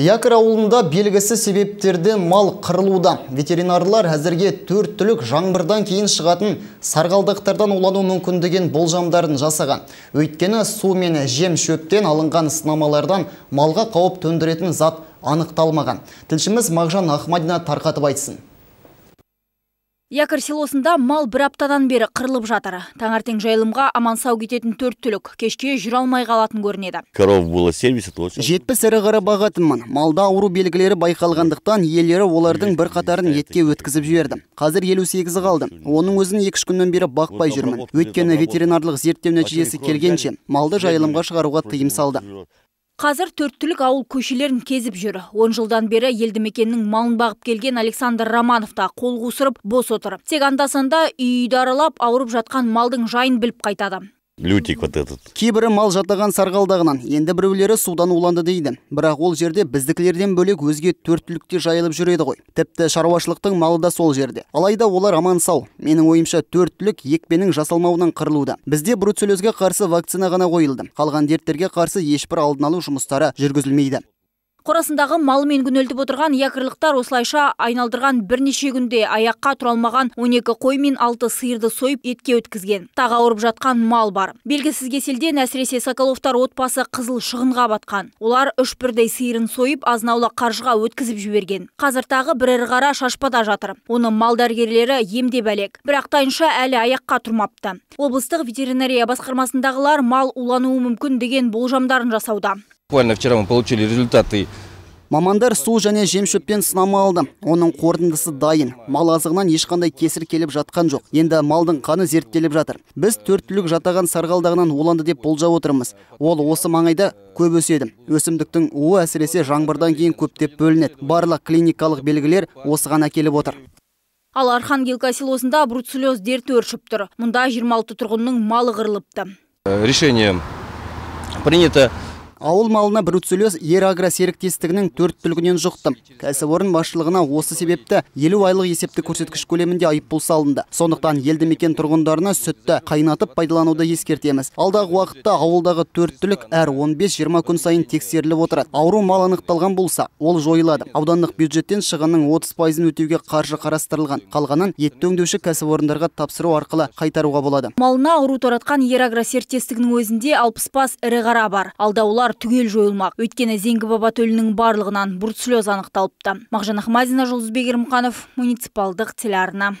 Якір ауылында белгісі себептерді мал қырылуда. Ветеринарлар әзірге төрт түлік жаңбырдан кейін шығатын сарғалдықтардан олану мүмкіндіген болжамдарын жасаған. Өйткені су мен жем шөптен алынған сынамалардан малға қауіп төндіретін зат анықталмаған. Тілшіміз Мағжан Ахмадина тарқатып айтсын якорь селосында мал бір аптадан бері қырылып жатыр таңертең жайылымға аман сау кететін төрт түлік кешке жүре алмай қалатын көрінеді коров было семьдесят жетпіс ірі қара бағатынмын малда ауру белгілері байқалғандықтан иелері олардың бір қатарын етке өткізіп жіберді қазір 58 сегізі қалды оның өзін екі күннен бері бақпай жүрмін өйткені ветеринарлық зерттеу нәтижесі келгенше малды жайылымға шығаруға тыйым салды Қазір төрттілік ауыл көшелерін кезіп жүр. 10 жылдан бері елді мекеннің малын бағып келген Александр Романов та қол қусырып бос отыр. Тек андасында үйді аралап ауырып жатқан малдың жайын біліп қайтады лютик вот этот кейбірі мал жатаған сарғалдағынан енді біреулері судан уланды дейді бірақ ол жерде біздікілерден бөлек өзге төрт түлікте жайылып жүреді ғой тіпті шаруашылықтың малы да сол жерде алайда олар аман сау менің ойымша төрт түлік екпенің жасалмауынан қырылуда бізде бруцеллезге қарсы вакцина ғана қойылды қалған дерттерге қарсы ешбір алдын алу жұмыстары жүргізілмейді қорасындағы малымен күнелтіп отырған якорлықтар осылайша айналдырған бірнеше күнде аяққа тұра алмаған 12 қой мен 6 сиырды сойып етке өткізген тағы ауырып жатқан мал бар белгісіз кеселден әсіресе соколовтар отбасы қызыл шығынға батқан олар үш бірдей сиырын сойып азын қаржыға өткізіп жіберген қазір тағы бір ірі қара шашпада жатыр оны мал дәрігерлері емдеп әлек бірақ тайынша әлі аяққа тұрмапты облыстық ветеринария басқармасындағылар мал улануы мүмкін деген болжамдарын жасауда буквально вчера мы получили результаты мамандар су және жем сынама алды оның қорытындысы дайын мал азығынан ешқандай кесір келіп жатқан жоқ енді малдың қаны зерттеліп жатыр біз төрт түлік жатаған сарғалдағынан оланды деп болжап отырмыз ол осы маңайда көп өседі өсімдіктің уы әсіресе жаңбырдан кейін көптеп бөлінеді барлық клиникалық белгілер осыған әкеліп отыр ал архангелка селосында бруцеллез дерті өршіп тұр мұнда 26 тұрғынның малы қырылыпты э, решение принято ауыл малына бруцеллез ер агро серіктестігінің төрт түлігінен жұқты кәсіпорын басшылығына осы себепті елу айлық есепті көрсеткіш көлемінде айыппұл салынды сондықтан елді мекен тұрғындарына сүтті қайнатып пайдалануды ескертеміз алдағы уақытта ауылдағы төрт түлік әр 15-20 күн сайын тексеріліп отырады ауру мал анықталған болса ол жойылады аудандық бюджеттен шығынның отыз пайызын өтеуге қаржы қарастырылған қалғанын етті өңдеуші кәсіпорындарға тапсыру арқылы қайтаруға болады малына ауру таратқан ер агро серіктестігінің өзінде алпыс бас ірі қара бар олар түгел жойылмақ өйткені зеңгі баба төлінің барлығынан бруцеллез анықталыпты мағжан ахмадина жұлдызбек ермұқанов муниципалдық телеарна